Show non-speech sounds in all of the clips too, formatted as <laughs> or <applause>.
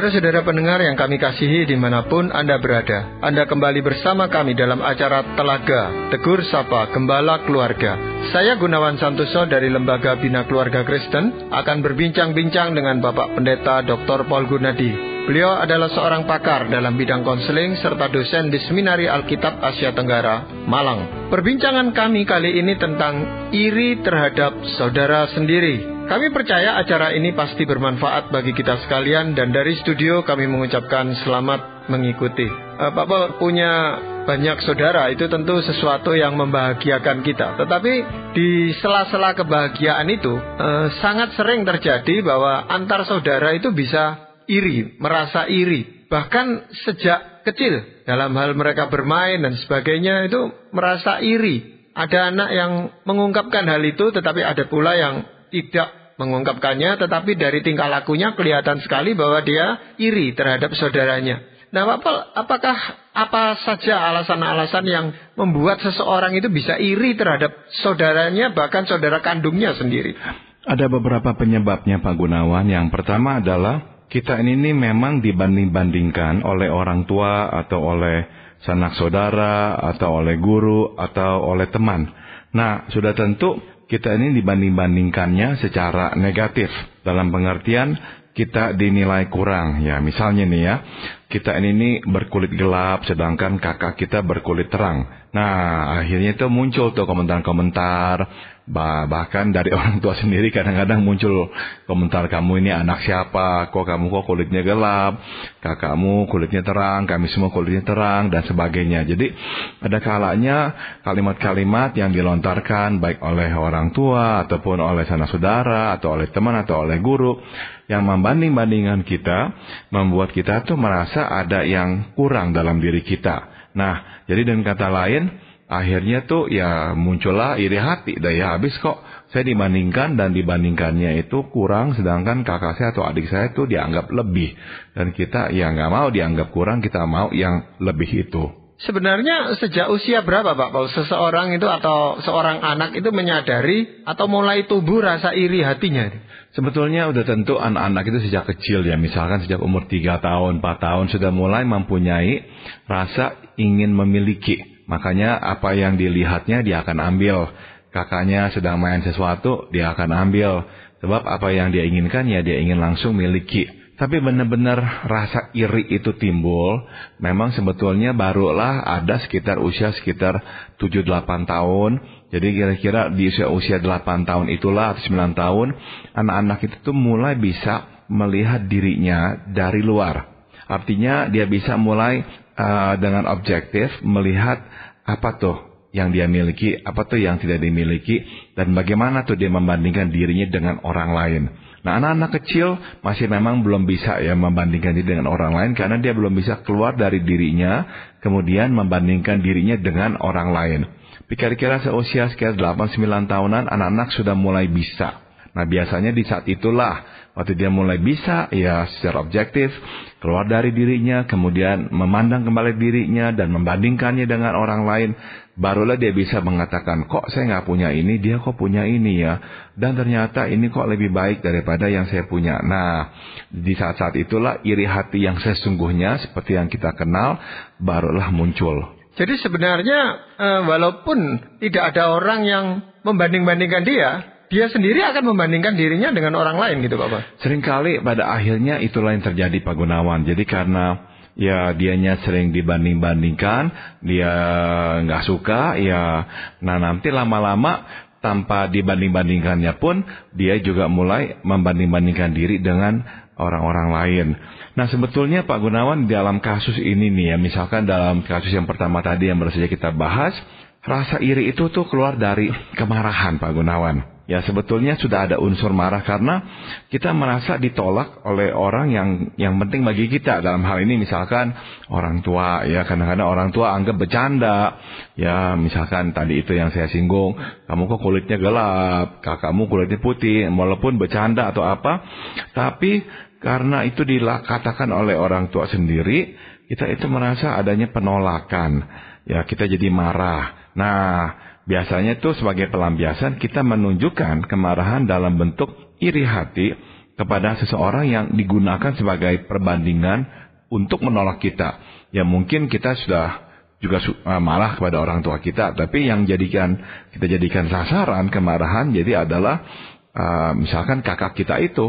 Saudara-saudara pendengar yang kami kasihi dimanapun Anda berada, Anda kembali bersama kami dalam acara Telaga, Tegur Sapa, Gembala Keluarga. Saya Gunawan Santoso dari Lembaga Bina Keluarga Kristen akan berbincang-bincang dengan Bapak Pendeta Dr. Paul Gunadi. Beliau adalah seorang pakar dalam bidang konseling serta dosen di Seminari Alkitab Asia Tenggara, Malang. Perbincangan kami kali ini tentang iri terhadap saudara sendiri. Kami percaya acara ini pasti bermanfaat bagi kita sekalian dan dari studio kami mengucapkan selamat mengikuti. Uh, eh, Bapak punya banyak saudara itu tentu sesuatu yang membahagiakan kita. Tetapi di sela-sela kebahagiaan itu uh, sangat sering terjadi bahwa antar saudara itu bisa iri, merasa iri. Bahkan sejak kecil dalam hal mereka bermain dan sebagainya itu merasa iri. Ada anak yang mengungkapkan hal itu tetapi ada pula yang tidak mengungkapkannya, tetapi dari tingkah lakunya kelihatan sekali bahwa dia iri terhadap saudaranya. Nah, apakah apa saja alasan-alasan yang membuat seseorang itu bisa iri terhadap saudaranya, bahkan saudara kandungnya sendiri? Ada beberapa penyebabnya, Pak Gunawan. Yang pertama adalah kita ini memang dibanding-bandingkan oleh orang tua atau oleh sanak saudara atau oleh guru atau oleh teman. Nah, sudah tentu kita ini dibanding-bandingkannya secara negatif. Dalam pengertian, kita dinilai kurang ya misalnya nih ya kita ini ini berkulit gelap sedangkan kakak kita berkulit terang nah akhirnya itu muncul tuh komentar-komentar bahkan dari <laughs> orang tua sendiri kadang-kadang muncul komentar kamu ini anak siapa kok kamu kok kulitnya gelap kakakmu kulitnya terang kami semua kulitnya terang dan sebagainya jadi ada kalanya kalimat-kalimat yang dilontarkan baik oleh orang tua ataupun oleh sanak saudara atau oleh teman atau oleh guru yang membanding-bandingkan kita membuat kita tuh merasa ada yang kurang dalam diri kita nah jadi dengan kata lain akhirnya tuh ya muncullah iri hati dah ya habis kok saya dibandingkan dan dibandingkannya itu kurang sedangkan kakak saya atau adik saya itu dianggap lebih dan kita ya nggak mau dianggap kurang kita mau yang lebih itu Sebenarnya sejak usia berapa Pak Paul seseorang itu atau seorang anak itu menyadari atau mulai tumbuh rasa iri hatinya? Sebetulnya udah tentu anak-anak itu sejak kecil ya, misalkan sejak umur 3 tahun, 4 tahun sudah mulai mempunyai rasa ingin memiliki Makanya apa yang dilihatnya dia akan ambil. Kakaknya sedang main sesuatu, dia akan ambil. Sebab apa yang dia inginkan ya dia ingin langsung miliki. Tapi benar-benar rasa iri itu timbul, memang sebetulnya barulah ada sekitar usia sekitar 7-8 tahun. Jadi kira-kira di usia-usia 8 tahun itulah atau 9 tahun, anak-anak itu tuh mulai bisa melihat dirinya dari luar. Artinya dia bisa mulai Eh, dengan objektif melihat apa tuh yang dia miliki, apa tuh yang tidak dimiliki, dan bagaimana tuh dia membandingkan dirinya dengan orang lain. Nah, anak-anak kecil masih memang belum bisa ya membandingkan diri dengan orang lain karena dia belum bisa keluar dari dirinya, kemudian membandingkan dirinya dengan orang lain. pikir kira seusia sekitar 8-9 tahunan, anak-anak sudah mulai bisa. Nah, biasanya di saat itulah Waktu dia mulai bisa, ya secara objektif, keluar dari dirinya, kemudian memandang kembali dirinya dan membandingkannya dengan orang lain, barulah dia bisa mengatakan, kok saya nggak punya ini, dia kok punya ini ya. Dan ternyata ini kok lebih baik daripada yang saya punya. Nah, di saat-saat itulah iri hati yang sesungguhnya, seperti yang kita kenal, barulah muncul. Jadi sebenarnya eh, walaupun tidak ada orang yang membanding-bandingkan dia, dia sendiri akan membandingkan dirinya dengan orang lain gitu Bapak. Seringkali pada akhirnya itulah yang terjadi Pak Gunawan. Jadi karena ya dianya sering dibanding-bandingkan, dia nggak suka, ya nah nanti lama-lama tanpa dibanding-bandingkannya pun dia juga mulai membanding-bandingkan diri dengan orang-orang lain. Nah sebetulnya Pak Gunawan dalam kasus ini nih ya, misalkan dalam kasus yang pertama tadi yang baru saja kita bahas, rasa iri itu tuh keluar dari kemarahan Pak Gunawan Ya sebetulnya sudah ada unsur marah karena kita merasa ditolak oleh orang yang yang penting bagi kita dalam hal ini misalkan orang tua ya kadang-kadang orang tua anggap bercanda ya misalkan tadi itu yang saya singgung kamu kok kulitnya gelap kakakmu kulitnya putih walaupun bercanda atau apa tapi karena itu dikatakan oleh orang tua sendiri kita itu merasa adanya penolakan ya kita jadi marah nah Biasanya itu sebagai pelampiasan kita menunjukkan kemarahan dalam bentuk iri hati kepada seseorang yang digunakan sebagai perbandingan untuk menolak kita. Ya mungkin kita sudah juga eh, marah kepada orang tua kita, tapi yang jadikan kita jadikan sasaran kemarahan jadi adalah uh, misalkan kakak kita itu.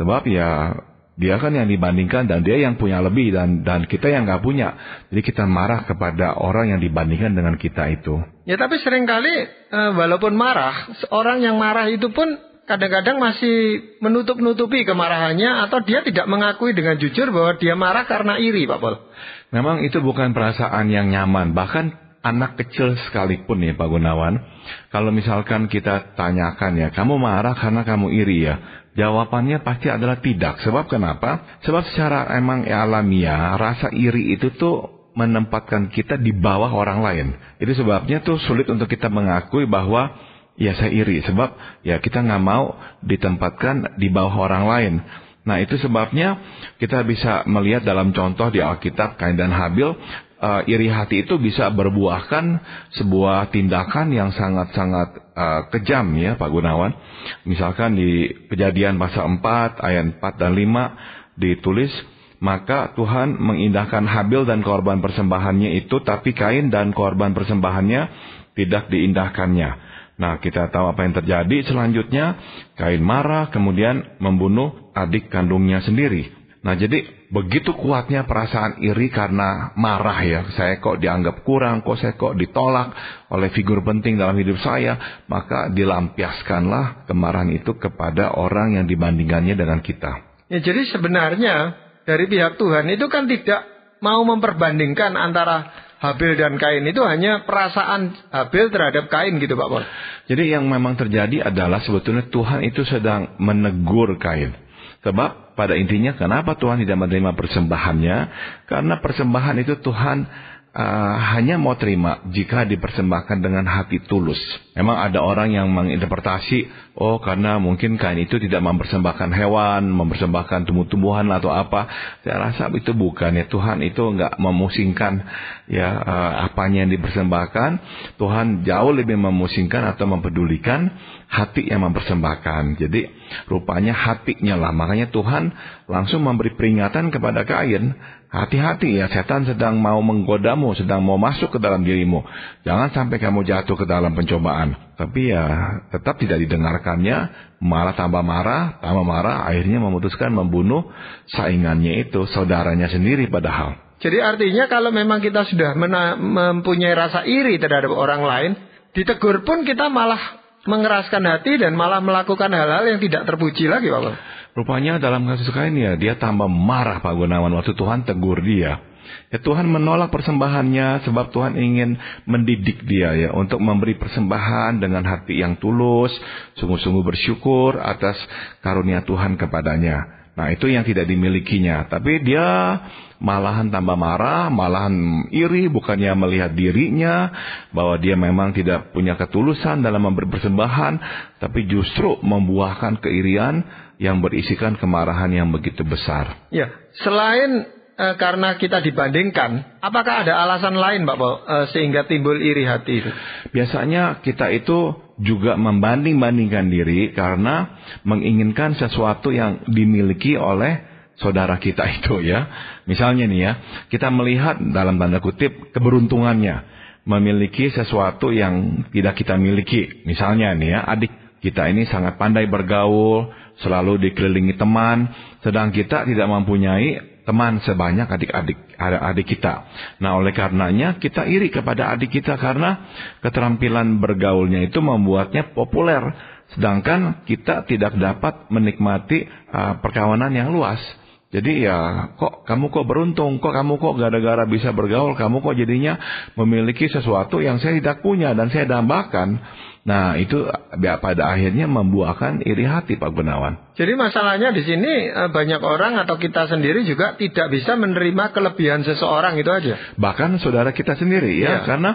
Sebab ya dia kan yang dibandingkan dan dia yang punya lebih dan dan kita yang nggak punya. Jadi kita marah kepada orang yang dibandingkan dengan kita itu. Ya tapi seringkali kali eh, walaupun marah, orang yang marah itu pun kadang-kadang masih menutup-nutupi kemarahannya atau dia tidak mengakui dengan jujur bahwa dia marah karena iri, Pak Pol. Memang itu bukan perasaan yang nyaman, bahkan anak kecil sekalipun ya Pak Gunawan. Kalau misalkan kita tanyakan ya, kamu marah karena kamu iri ya. Jawabannya pasti adalah tidak. Sebab kenapa? Sebab secara emang alamiah rasa iri itu tuh menempatkan kita di bawah orang lain. Itu sebabnya tuh sulit untuk kita mengakui bahwa ya saya iri. Sebab ya kita nggak mau ditempatkan di bawah orang lain. Nah itu sebabnya kita bisa melihat dalam contoh di Alkitab Kain dan Habil uh, iri hati itu bisa berbuahkan sebuah tindakan yang sangat-sangat uh, kejam ya Pak Gunawan. Misalkan di kejadian pasal 4 ayat 4 dan 5 ditulis maka Tuhan mengindahkan Habil dan korban persembahannya itu tapi Kain dan korban persembahannya tidak diindahkannya. Nah, kita tahu apa yang terjadi selanjutnya. Kain marah kemudian membunuh adik kandungnya sendiri. Nah jadi begitu kuatnya perasaan iri karena marah ya. Saya kok dianggap kurang, kok saya kok ditolak oleh figur penting dalam hidup saya. Maka dilampiaskanlah kemarahan itu kepada orang yang dibandingkannya dengan kita. Ya jadi sebenarnya dari pihak Tuhan itu kan tidak mau memperbandingkan antara Habil dan Kain itu hanya perasaan Habil terhadap Kain gitu Pak Pol. Jadi yang memang terjadi adalah sebetulnya Tuhan itu sedang menegur Kain. Sebab pada intinya kenapa Tuhan tidak menerima persembahannya? Karena persembahan itu Tuhan uh, hanya mau terima jika dipersembahkan dengan hati tulus. Memang ada orang yang menginterpretasi, oh karena mungkin kain itu tidak mempersembahkan hewan, mempersembahkan tumbuh-tumbuhan atau apa. Saya rasa itu bukan ya Tuhan itu nggak memusingkan ya uh, apanya yang dipersembahkan. Tuhan jauh lebih memusingkan atau mempedulikan hati yang mempersembahkan. Jadi rupanya hatinya lah. Makanya Tuhan langsung memberi peringatan kepada Kain. Hati-hati ya setan sedang mau menggodamu, sedang mau masuk ke dalam dirimu. Jangan sampai kamu jatuh ke dalam pencobaan. Tapi ya tetap tidak didengarkannya, malah tambah marah, tambah marah, akhirnya memutuskan membunuh saingannya itu, saudaranya sendiri padahal. Jadi artinya kalau memang kita sudah mempunyai rasa iri terhadap orang lain, ditegur pun kita malah mengeraskan hati dan malah melakukan hal-hal yang tidak terpuji lagi Pak Rupanya dalam kasus kain ya dia tambah marah Pak Gunawan waktu Tuhan tegur dia. Ya, Tuhan menolak persembahannya sebab Tuhan ingin mendidik dia ya untuk memberi persembahan dengan hati yang tulus, sungguh-sungguh bersyukur atas karunia Tuhan kepadanya. Nah, itu yang tidak dimilikinya, tapi dia malahan tambah marah, malahan iri, bukannya melihat dirinya bahwa dia memang tidak punya ketulusan dalam memberi persembahan, tapi justru membuahkan keirian yang berisikan kemarahan yang begitu besar. Ya, selain e, karena kita dibandingkan, apakah ada alasan lain, Pak Bo, e, sehingga timbul iri hati itu? Biasanya kita itu juga membanding-bandingkan diri karena menginginkan sesuatu yang dimiliki oleh saudara kita <laughs> itu ya. Misalnya nih ya, kita melihat dalam tanda kutip keberuntungannya memiliki sesuatu yang tidak kita miliki. Misalnya nih ya, adik kita ini sangat pandai bergaul, selalu dikelilingi teman, sedang kita tidak mempunyai teman sebanyak adik-adik adik kita. Nah, oleh karenanya kita iri kepada adik kita karena keterampilan bergaulnya itu membuatnya populer, sedangkan kita tidak dapat menikmati uh, perkawanan yang luas. Jadi ya kok kamu kok beruntung, kok kamu kok gara-gara bisa bergaul, kamu kok jadinya memiliki sesuatu yang saya tidak punya dan saya dambakan. Nah itu ya, pada akhirnya membuahkan iri hati Pak Gunawan. Jadi masalahnya di sini eh, banyak orang atau kita sendiri juga tidak bisa menerima kelebihan seseorang itu aja. Bahkan saudara kita sendiri ya, ya. karena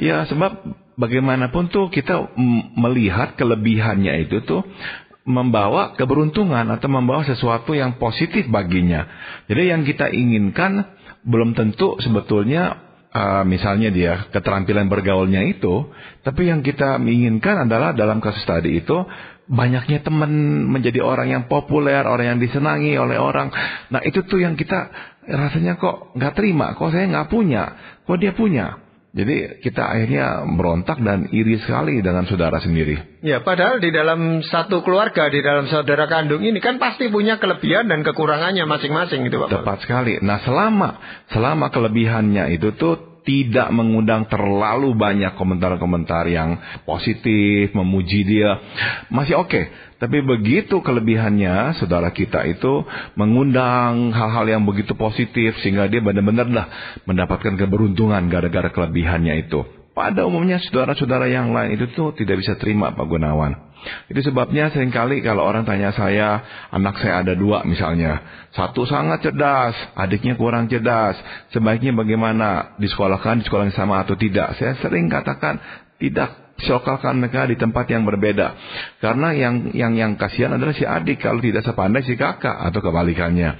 ya sebab bagaimanapun tuh kita melihat kelebihannya itu tuh membawa keberuntungan atau membawa sesuatu yang positif baginya. Jadi yang kita inginkan belum tentu sebetulnya uh, misalnya dia keterampilan bergaulnya itu, tapi yang kita inginkan adalah dalam kasus tadi itu banyaknya teman menjadi orang yang populer, orang yang disenangi oleh orang. Nah itu tuh yang kita rasanya kok nggak terima, kok saya nggak punya, kok dia punya. Jadi kita akhirnya berontak dan iri sekali dengan saudara sendiri. Ya, padahal di dalam satu keluarga, di dalam saudara kandung ini kan pasti punya kelebihan dan kekurangannya masing-masing gitu Pak. Tepat sekali. Nah, selama selama kelebihannya itu tuh tidak mengundang terlalu banyak komentar-komentar yang positif, memuji dia, masih oke. Okay. Tapi begitu kelebihannya, saudara kita itu mengundang hal-hal yang begitu positif sehingga dia benar-benar lah mendapatkan keberuntungan gara-gara kelebihannya itu. Pada umumnya saudara-saudara yang lain itu tuh tidak bisa terima Pak Gunawan. Itu sebabnya seringkali kalau orang tanya saya, anak saya ada dua misalnya. Satu sangat cerdas, adiknya kurang cerdas. Sebaiknya bagaimana? Disekolahkan di sekolah yang sama atau tidak? Saya sering katakan, tidak sokalkan mereka di tempat yang berbeda. Karena yang yang yang kasihan adalah si adik kalau tidak sepandai si kakak atau kebalikannya.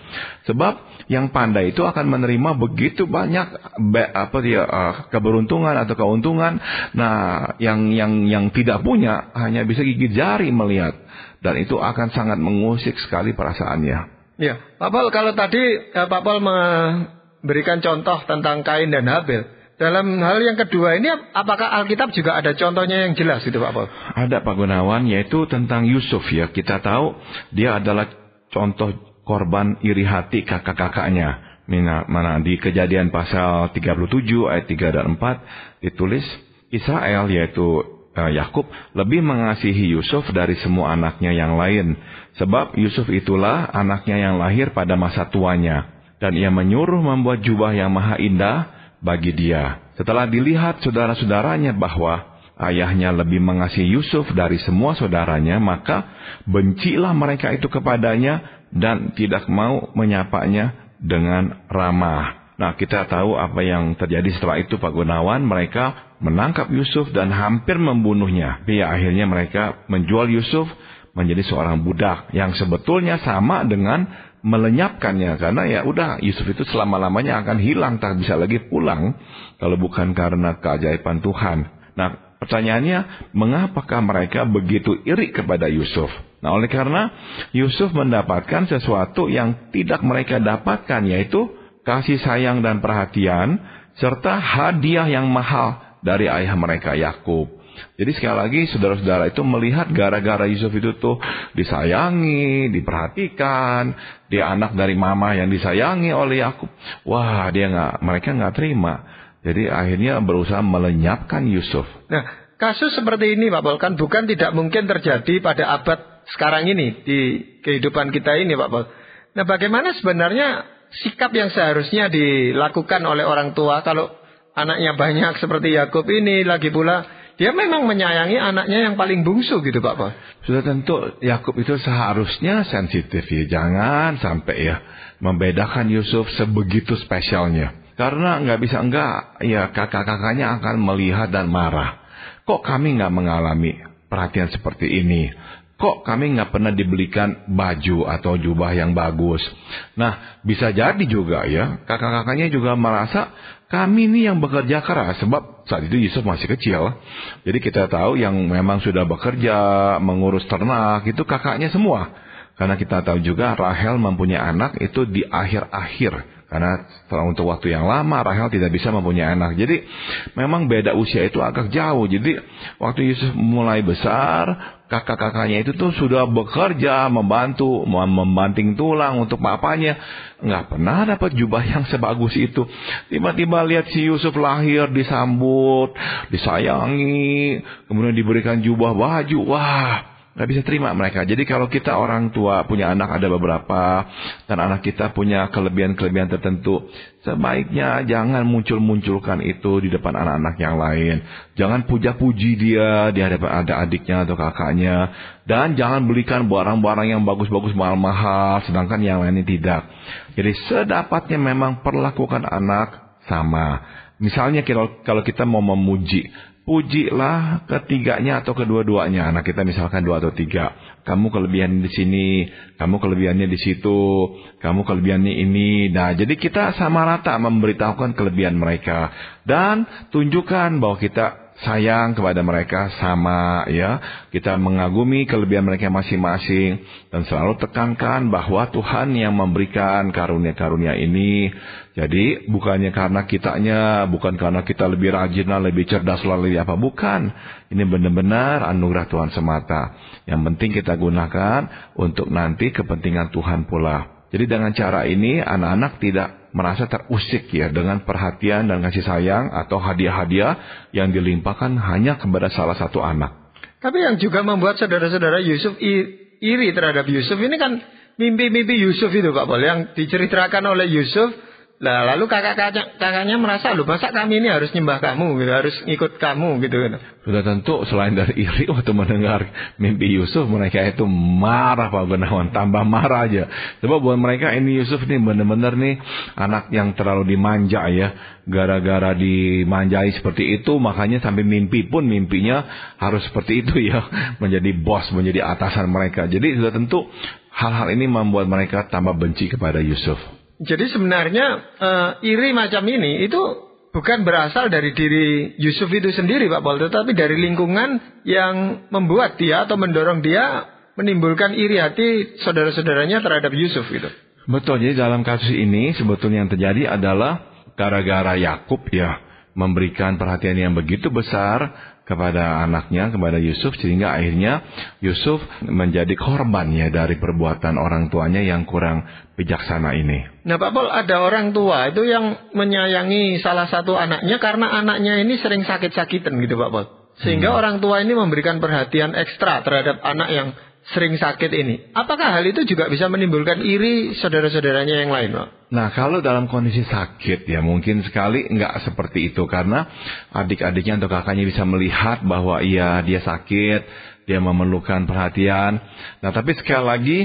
Sebab yang pandai itu akan menerima begitu banyak be, apa dia uh, keberuntungan atau keuntungan. Nah, yang yang yang tidak punya hanya bisa gigit jari melihat dan itu akan sangat mengusik sekali perasaannya. Ya, Pak Paul kalau tadi eh, Pak Paul memberikan contoh tentang Kain dan Habil. Dalam hal yang kedua ini apakah Alkitab juga ada contohnya yang jelas gitu Pak Paul? Ada Pak Gunawan yaitu tentang Yusuf ya. Kita tahu dia adalah contoh korban iri hati kakak-kakaknya. Mana, di kejadian pasal 37 ayat 3 dan 4 ditulis Israel yaitu eh, Yakub lebih mengasihi Yusuf dari semua anaknya yang lain sebab Yusuf itulah anaknya yang lahir pada masa tuanya dan ia menyuruh membuat jubah yang maha indah bagi dia. Setelah dilihat saudara-saudaranya bahwa ayahnya lebih mengasihi Yusuf dari semua saudaranya, maka bencilah mereka itu kepadanya dan tidak mau menyapanya dengan ramah. Nah, kita tahu apa yang terjadi setelah itu Pak Gunawan, mereka menangkap Yusuf dan hampir membunuhnya. Tapi ya, akhirnya mereka menjual Yusuf menjadi seorang budak yang sebetulnya sama dengan melenyapkannya karena ya udah Yusuf itu selama-lamanya akan hilang tak bisa lagi pulang kalau bukan karena keajaiban Tuhan. Nah, pertanyaannya mengapakah mereka begitu iri kepada Yusuf? Nah, oleh karena Yusuf mendapatkan sesuatu yang tidak mereka dapatkan yaitu kasih sayang dan perhatian serta hadiah yang mahal dari ayah mereka Yakub. Jadi sekali lagi saudara-saudara itu melihat gara-gara Yusuf itu tuh disayangi, diperhatikan, dia anak dari mama yang disayangi oleh Yakub. Wah, dia nggak, mereka nggak terima. Jadi akhirnya berusaha melenyapkan Yusuf. Nah, kasus seperti ini Pak kan bukan tidak mungkin terjadi pada abad sekarang ini di kehidupan kita ini Pak Pol. Nah, bagaimana sebenarnya sikap yang seharusnya dilakukan oleh orang tua kalau anaknya banyak seperti Yakub ini lagi pula dia memang menyayangi anaknya yang paling bungsu gitu Pak Pak. Sudah tentu Yakub itu seharusnya sensitif ya. Jangan sampai ya membedakan Yusuf sebegitu spesialnya. Karena nggak bisa enggak ya kakak-kakaknya akan melihat dan marah. Kok kami nggak mengalami perhatian seperti ini? kok kami nggak pernah dibelikan baju atau jubah yang bagus. Nah, bisa jadi juga ya, kakak-kakaknya juga merasa kami ini yang bekerja keras sebab saat itu Yusuf masih kecil. Jadi kita tahu yang memang sudah bekerja, mengurus ternak itu kakaknya semua. Karena kita tahu juga Rahel mempunyai anak itu di akhir-akhir karena untuk waktu yang lama Rahel tidak bisa mempunyai anak. Jadi memang beda usia itu agak jauh. Jadi waktu Yusuf mulai besar, kakak-kakaknya itu tuh sudah bekerja membantu membanting tulang untuk papanya nggak pernah dapat jubah yang sebagus itu tiba-tiba lihat si Yusuf lahir disambut disayangi kemudian diberikan jubah baju wah nggak bisa terima mereka. Jadi kalau kita orang tua punya anak ada beberapa dan anak kita punya kelebihan-kelebihan tertentu, sebaiknya jangan muncul-munculkan itu di depan anak-anak yang lain. Jangan puja-puji dia di hadapan ada adiknya atau kakaknya dan jangan belikan barang-barang yang bagus-bagus mahal-mahal sedangkan yang lainnya tidak. Jadi sedapatnya memang perlakukan anak sama. Misalnya kalau kita mau memuji, pujilah ketiganya atau kedua-duanya. Nah kita misalkan dua atau tiga. Kamu kelebihan di sini, kamu kelebihannya di situ, kamu kelebihannya ini. Nah, jadi kita sama rata memberitahukan kelebihan mereka dan tunjukkan bahwa kita sayang kepada mereka sama ya. Kita mengagumi kelebihan mereka masing-masing dan selalu tekankan bahwa Tuhan yang memberikan karunia-karunia ini jadi bukannya karena kitanya, bukan karena kita lebih rajin lebih cerdas lalu lebih ya apa, bukan. Ini benar-benar anugerah Tuhan semata. Yang penting kita gunakan untuk nanti kepentingan Tuhan pula. Jadi dengan cara ini anak-anak tidak merasa terusik ya dengan perhatian dan kasih sayang atau hadiah-hadiah yang dilimpahkan hanya kepada salah satu anak. Tapi yang juga membuat saudara-saudara Yusuf iri terhadap Yusuf ini kan mimpi-mimpi Yusuf itu Pak Bol yang diceritakan oleh Yusuf Nah, lalu kakak-kakaknya merasa loh, masa kami ini harus nyembah kamu gitu, harus ikut kamu gitu, gitu. Sudah tentu selain dari iri <laughs> waktu mendengar mimpi Yusuf, mereka itu marah Pak Benawan tambah marah aja. Sebab buat mereka ini Yusuf nih benar-benar nih anak yang terlalu dimanja ya. Gara-gara dimanjai seperti itu, makanya sampai mimpi pun mimpinya harus seperti itu ya, <laughs> menjadi bos, menjadi atasan mereka. Jadi sudah tentu hal-hal ini membuat mereka tambah benci kepada Yusuf. Jadi sebenarnya uh, iri macam ini itu bukan berasal dari diri Yusuf itu sendiri Pak Paul, tetapi dari lingkungan yang membuat dia atau mendorong dia menimbulkan iri hati saudara-saudaranya terhadap Yusuf gitu. Betul. Jadi dalam kasus ini sebetulnya yang terjadi adalah gara-gara Yakub ya memberikan perhatian yang begitu besar kepada anaknya, kepada Yusuf, sehingga akhirnya Yusuf menjadi korbannya dari perbuatan orang tuanya yang kurang bijaksana ini. Nah Pak Pol, ada orang tua itu yang menyayangi salah satu anaknya karena anaknya ini sering sakit-sakitan gitu Pak Pol. Sehingga hmm. orang tua ini memberikan perhatian ekstra terhadap anak yang sering sakit ini. Apakah hal itu juga bisa menimbulkan iri saudara-saudaranya yang lain, Pak? Nah, kalau dalam kondisi sakit ya mungkin sekali nggak seperti itu karena adik-adiknya atau kakaknya bisa melihat bahwa iya dia sakit, dia memerlukan perhatian. Nah, tapi sekali lagi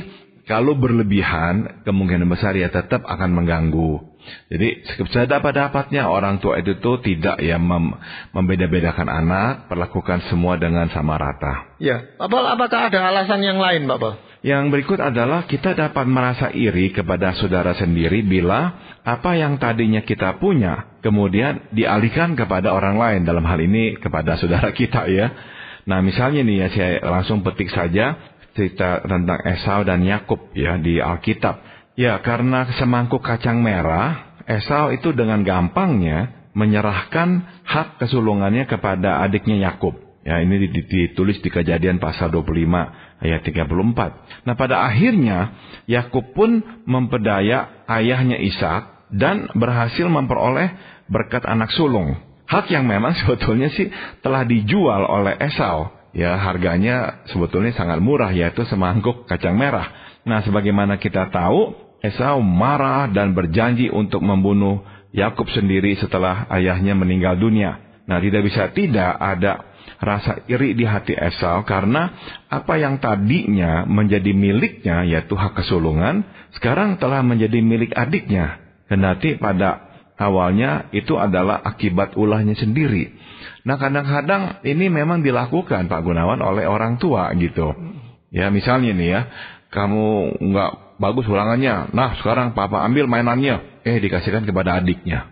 kalau berlebihan kemungkinan besar ya tetap akan mengganggu. Jadi pada dapatnya orang tua itu tuh tidak ya mem membeda-bedakan anak, perlakukan semua dengan sama rata. Ya, Bapak apakah ada alasan yang lain Bapak? Yang berikut adalah kita dapat merasa iri kepada saudara sendiri bila apa yang tadinya kita punya kemudian dialihkan kepada orang lain dalam hal ini kepada saudara kita ya. Nah misalnya nih ya saya langsung petik saja cerita tentang Esau dan Yakub ya di Alkitab. Ya, karena semangkuk kacang merah, Esau itu dengan gampangnya menyerahkan hak kesulungannya kepada adiknya Yakub. Ya, ini ditulis di Kejadian pasal 25 ayat 34. Nah, pada akhirnya Yakub pun mempedaya ayahnya Ishak dan berhasil memperoleh berkat anak sulung. Hak yang memang <laughs> sebetulnya sih telah dijual oleh Esau. Ya, harganya sebetulnya sangat murah yaitu semangkuk kacang merah. Nah, sebagaimana kita tahu, Esau marah dan berjanji untuk membunuh Yakub sendiri setelah ayahnya meninggal dunia. Nah, tidak bisa tidak ada rasa iri di hati Esau karena apa yang tadinya menjadi miliknya yaitu hak kesulungan sekarang telah menjadi milik adiknya. Kendati pada awalnya itu adalah akibat ulahnya sendiri. Nah, kadang-kadang ini memang dilakukan Pak Gunawan oleh orang tua gitu. Ya, misalnya nih ya, kamu nggak bagus ulangannya. Nah, sekarang papa ambil mainannya. Eh, dikasihkan kepada adiknya.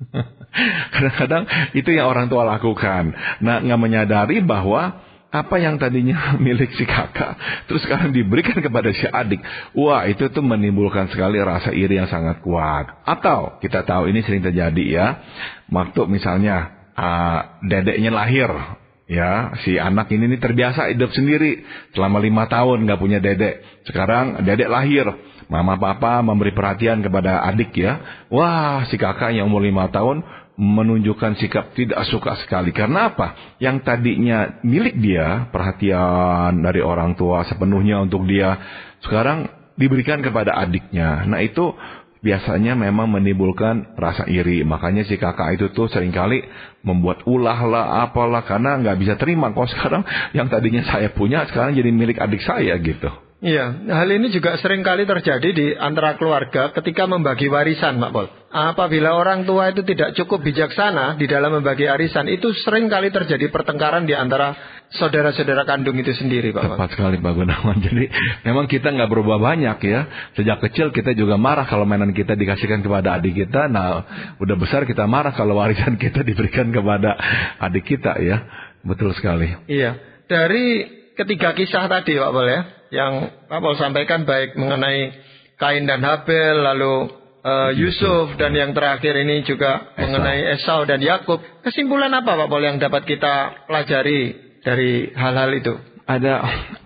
<laughs> Kadang-kadang itu yang orang tua lakukan. Nah, nggak menyadari bahwa apa yang tadinya <laughs> milik si kakak, terus sekarang diberikan kepada si adik. Wah, itu tuh menimbulkan sekali rasa iri yang sangat kuat. Atau kita tahu ini sering terjadi ya. Waktu misalnya uh, dedeknya lahir, Ya, si anak ini nih terbiasa hidup sendiri selama lima tahun nggak punya dedek. Sekarang dedek lahir, mama papa memberi perhatian kepada adik ya. Wah, si kakak yang umur lima tahun menunjukkan sikap tidak suka sekali. Karena apa? Yang tadinya milik dia, perhatian dari orang tua sepenuhnya untuk dia, sekarang diberikan kepada adiknya. Nah itu biasanya memang menimbulkan rasa iri. Makanya si kakak itu tuh seringkali membuat ulah lah apalah karena nggak bisa terima kok sekarang yang tadinya saya punya sekarang jadi milik adik saya gitu. Iya, hal ini juga seringkali terjadi di antara keluarga ketika membagi warisan, Pak Pol. Apabila orang tua itu tidak cukup bijaksana di dalam membagi warisan, itu seringkali terjadi pertengkaran di antara saudara-saudara kandung itu sendiri, Pak Pol. Tepat sekali, Pak Gunawan. <laughs> Jadi memang kita nggak berubah banyak ya. Sejak kecil kita juga marah kalau mainan kita dikasihkan kepada adik kita. Nah, udah besar kita marah kalau warisan <laughs> kita diberikan kepada adik kita ya. Betul sekali. Iya, dari ketiga kisah tadi Pak Pol ya, yang Pak Pol sampaikan baik mengenai Kain dan Habel, lalu uh, Yusuf dan yang terakhir ini juga Esau. mengenai Esau dan Yakub. Kesimpulan apa Pak Pol yang dapat kita pelajari dari hal-hal itu? Ada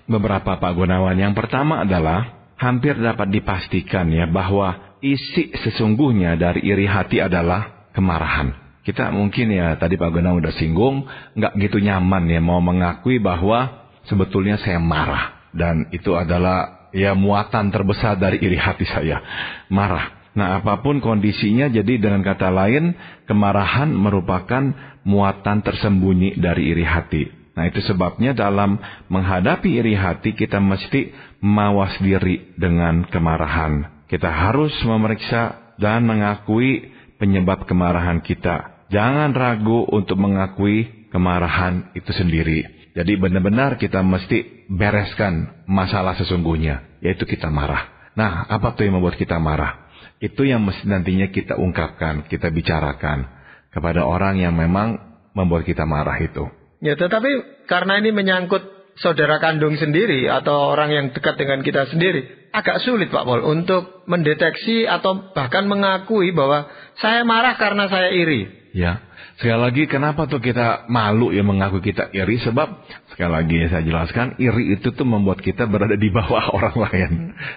beberapa Pak Gunawan. Yang pertama adalah hampir dapat dipastikan ya bahwa isi sesungguhnya dari iri hati adalah kemarahan kita mungkin ya tadi Pak Gunawan udah singgung nggak gitu nyaman ya mau mengakui bahwa sebetulnya saya marah dan itu adalah ya muatan terbesar dari iri hati saya, marah. Nah, apapun kondisinya, jadi dengan kata lain, kemarahan merupakan muatan tersembunyi dari iri hati. Nah, itu sebabnya dalam menghadapi iri hati, kita mesti mawas diri dengan kemarahan. Kita harus memeriksa dan mengakui penyebab kemarahan kita. Jangan ragu untuk mengakui kemarahan itu sendiri. Jadi benar-benar kita mesti bereskan masalah sesungguhnya, yaitu kita marah. Nah, apa tuh yang membuat kita marah? Itu yang mesti nantinya kita ungkapkan, kita bicarakan kepada orang yang memang membuat kita marah itu. Ya, tetapi karena ini menyangkut saudara kandung sendiri atau orang yang dekat dengan kita sendiri, agak sulit Pak Pol untuk mendeteksi atau bahkan mengakui bahwa saya marah karena saya iri. Ya. Sekali lagi kenapa tuh kita malu ya mengaku kita iri sebab sekali lagi saya jelaskan iri itu tuh membuat kita berada di bawah <laughs> orang lain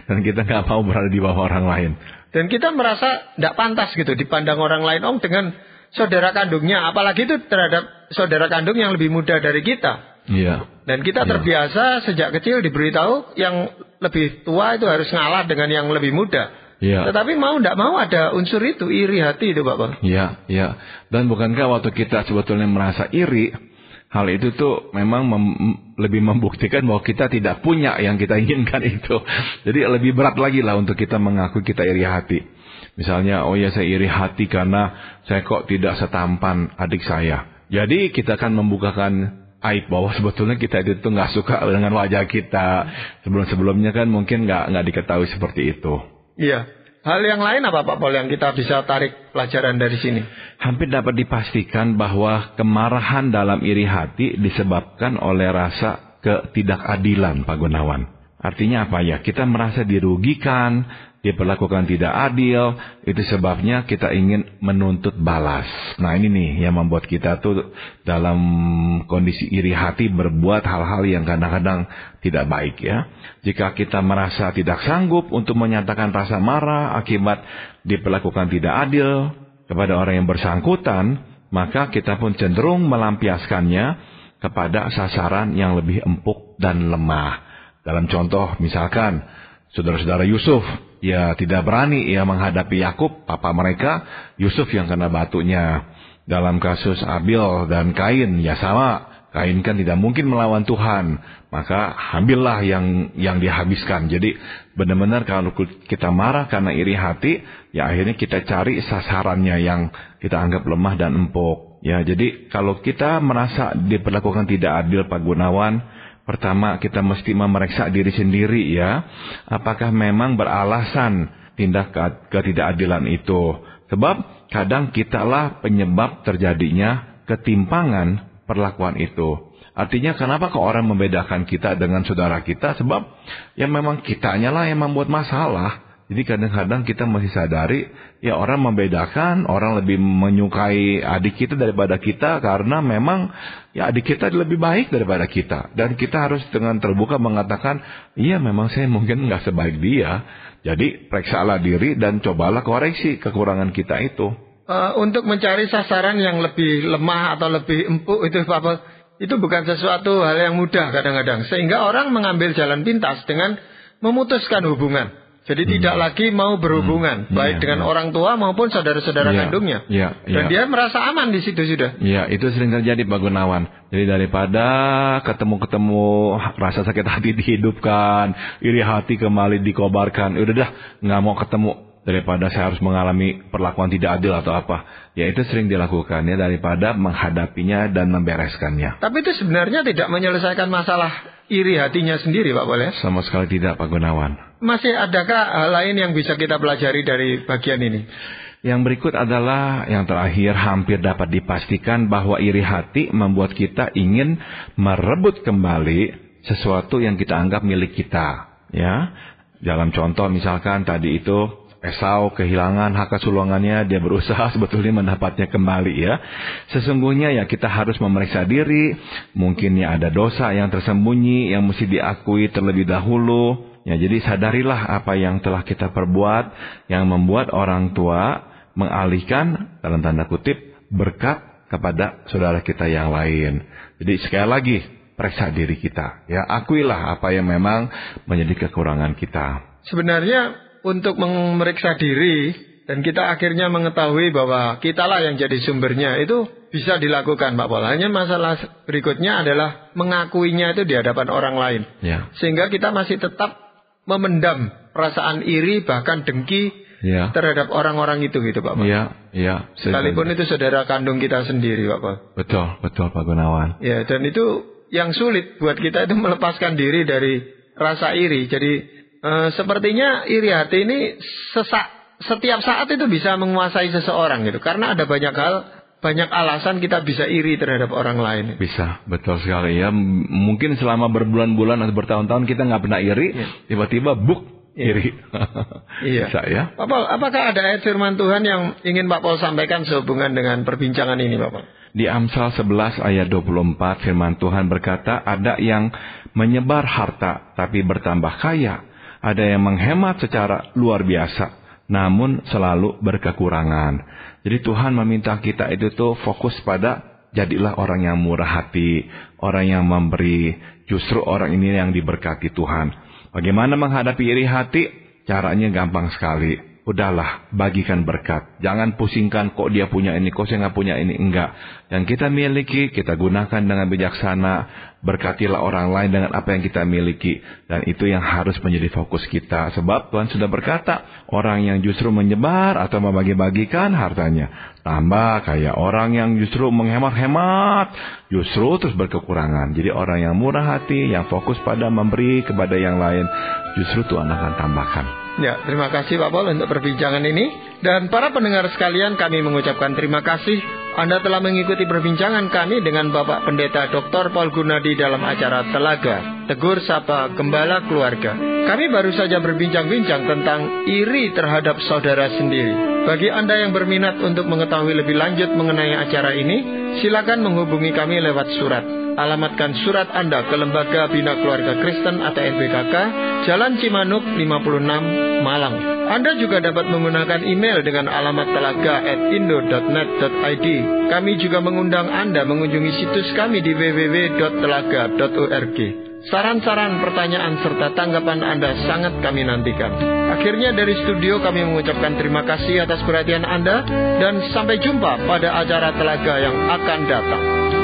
dan kita nggak mau berada di bawah orang lain. Dan kita merasa tidak pantas gitu dipandang orang lain om oh, dengan saudara kandungnya apalagi itu terhadap saudara kandung yang lebih muda dari kita. Iya. Dan kita iya. terbiasa sejak kecil diberitahu yang lebih tua itu harus ngalah dengan yang lebih muda. Ya. Tetapi mau tidak mau ada unsur itu iri hati itu Bapak. Bang. Iya, iya. Dan bukankah waktu kita sebetulnya merasa iri, hal itu tuh memang mem lebih membuktikan bahwa kita tidak punya yang kita inginkan itu. <laughs> Jadi lebih berat lagi lah untuk kita mengakui kita iri hati. Misalnya, oh ya saya iri hati karena saya kok tidak setampan adik saya. Jadi kita akan membukakan aib bahwa <laughs> sebetulnya kita itu nggak suka dengan wajah kita sebelum sebelumnya kan mungkin nggak nggak diketahui seperti itu Iya. Hal yang lain apa Pak Paul yang kita bisa tarik pelajaran dari sini? Hampir dapat dipastikan bahwa kemarahan dalam iri hati disebabkan oleh rasa ketidakadilan Pak Gunawan. Artinya apa ya? Kita merasa dirugikan, diperlakukan tidak adil, itu sebabnya kita ingin menuntut balas. Nah ini nih yang membuat kita tuh dalam kondisi iri hati berbuat hal-hal yang kadang-kadang tidak baik ya. Jika kita merasa tidak sanggup untuk menyatakan rasa marah akibat diperlakukan tidak adil kepada orang yang bersangkutan, maka kita pun cenderung melampiaskannya kepada sasaran yang lebih empuk dan lemah. Dalam contoh misalkan Saudara-saudara Yusuf, ya tidak berani ia ya, menghadapi Yakub, papa mereka, Yusuf yang kena batunya. Dalam kasus Abil dan Kain, ya sama. Kain kan tidak mungkin melawan Tuhan, maka ambillah yang yang dihabiskan. Jadi benar-benar kalau kita marah karena iri hati, ya akhirnya kita cari sasarannya yang kita anggap lemah dan empuk. Ya, jadi kalau kita merasa diperlakukan tidak adil Pak Gunawan, Pertama, kita mesti memeriksa diri sendiri ya. Apakah memang beralasan tindak ketidakadilan itu? Sebab kadang kitalah penyebab terjadinya ketimpangan perlakuan itu. Artinya kenapa kok orang membedakan kita dengan saudara kita? Sebab ya memang kitanya lah yang membuat masalah. Jadi kadang-kadang kita masih sadari, ya orang membedakan, orang lebih menyukai adik kita daripada kita karena memang ya adik kita lebih baik daripada kita. Dan kita harus dengan terbuka mengatakan, iya memang saya mungkin nggak sebaik dia. Jadi periksalah diri dan cobalah koreksi kekurangan kita itu. Uh, untuk mencari sasaran yang lebih lemah atau lebih empuk itu apa? Itu bukan sesuatu hal yang mudah kadang-kadang. Sehingga orang mengambil jalan pintas dengan memutuskan hubungan jadi hmm. tidak lagi mau berhubungan hmm. baik yeah, dengan yeah. orang tua maupun saudara-saudara yeah. kandungnya. Yeah, yeah. Dan iya. dia merasa aman di situ sudah. Iya, itu sering terjadi Pak Gunawan. Jadi daripada ketemu-ketemu rasa sakit hati dihidupkan, iri hati kembali dikobarkan, ya udah dah nggak mau ketemu daripada saya harus mengalami perlakuan tidak adil atau apa. Ya itu sering dilakukannya daripada menghadapinya dan membereskannya. Tapi itu sebenarnya tidak menyelesaikan masalah iri hatinya sendiri Pak Boleh? Sama sekali tidak Pak Gunawan masih adakah hal lain yang bisa kita pelajari dari bagian ini? Yang berikut adalah yang terakhir hampir dapat dipastikan bahwa iri hati membuat kita ingin merebut kembali sesuatu yang kita anggap milik kita, ya. Dalam contoh misalkan tadi itu Esau kehilangan hak kesulungannya, dia berusaha <laughs> sebetulnya mendapatnya kembali ya. Sesungguhnya ya kita harus memeriksa diri, mungkinnya ada dosa yang tersembunyi yang mesti diakui terlebih dahulu Ya, jadi sadarilah apa yang telah kita perbuat yang membuat orang tua mengalihkan dalam tanda kutip berkat kepada saudara kita yang lain. Jadi sekali lagi periksa diri kita. Ya, akuilah apa yang memang menjadi kekurangan kita. Sebenarnya untuk memeriksa diri dan kita akhirnya mengetahui bahwa kitalah yang jadi sumbernya itu bisa dilakukan Pak Pol. Hanya masalah berikutnya adalah mengakuinya itu di hadapan orang lain. Ya. Sehingga kita masih tetap memendam perasaan iri bahkan dengki ya. terhadap orang-orang itu gitu Pak. Iya, iya. Sekalipun itu saudara kandung kita sendiri Pak. Pak. Betul, betul Pak Gunawan. Ya, dan itu yang sulit buat kita itu melepaskan diri dari rasa iri. Jadi eh, sepertinya iri hati ini sesak setiap saat itu bisa menguasai seseorang gitu karena ada banyak hal banyak alasan kita bisa iri terhadap orang lain. Bisa, betul sekali ya. Mungkin selama berbulan-bulan atau bertahun-tahun kita nggak pernah iri, iya. tiba-tiba buk ya. iri. <laughs> iya. Bisa ya. Paul, apakah ada ayat firman Tuhan yang ingin Pak Paul sampaikan sehubungan dengan perbincangan ini, Pak Paul? Di Amsal 11 ayat 24 firman Tuhan berkata, ada yang menyebar harta tapi bertambah kaya, ada yang menghemat secara luar biasa namun selalu berkekurangan. Jadi Tuhan meminta kita itu tuh fokus pada jadilah orang yang murah hati, orang yang memberi, justru orang ini yang diberkati Tuhan. Bagaimana menghadapi iri hati? Caranya gampang sekali udahlah bagikan berkat. Jangan pusingkan kok dia punya ini, kok saya nggak punya ini. Enggak. Yang kita miliki kita gunakan dengan bijaksana. Berkatilah orang lain dengan apa yang kita miliki. Dan itu yang harus menjadi fokus kita. Sebab Tuhan sudah berkata, orang yang justru menyebar atau membagi-bagikan hartanya. Tambah kayak orang yang justru menghemat-hemat. Justru terus berkekurangan. Jadi orang yang murah hati, yang fokus pada memberi kepada yang lain. Justru Tuhan akan tambahkan. Ya, terima kasih Pak Paul untuk perbincangan ini. Dan para pendengar sekalian kami mengucapkan terima kasih Anda telah mengikuti perbincangan kami dengan Bapak Pendeta Dr. Paul Gunadi dalam acara Telaga, Tegur Sapa, Gembala Keluarga. Kami baru saja berbincang-bincang tentang iri terhadap saudara sendiri. Bagi Anda yang berminat untuk mengetahui lebih lanjut mengenai acara ini, silakan menghubungi kami lewat surat Alamatkan surat Anda ke Lembaga Bina Keluarga Kristen atau LBKK, Jalan Cimanuk 56, Malang. Anda juga dapat menggunakan email dengan alamat telaga at indo.net.id. Kami juga mengundang Anda mengunjungi situs kami di www.telaga.org. Saran-saran, pertanyaan, serta tanggapan Anda sangat kami nantikan. Akhirnya dari studio kami mengucapkan terima kasih atas perhatian Anda dan sampai jumpa pada acara telaga yang akan datang.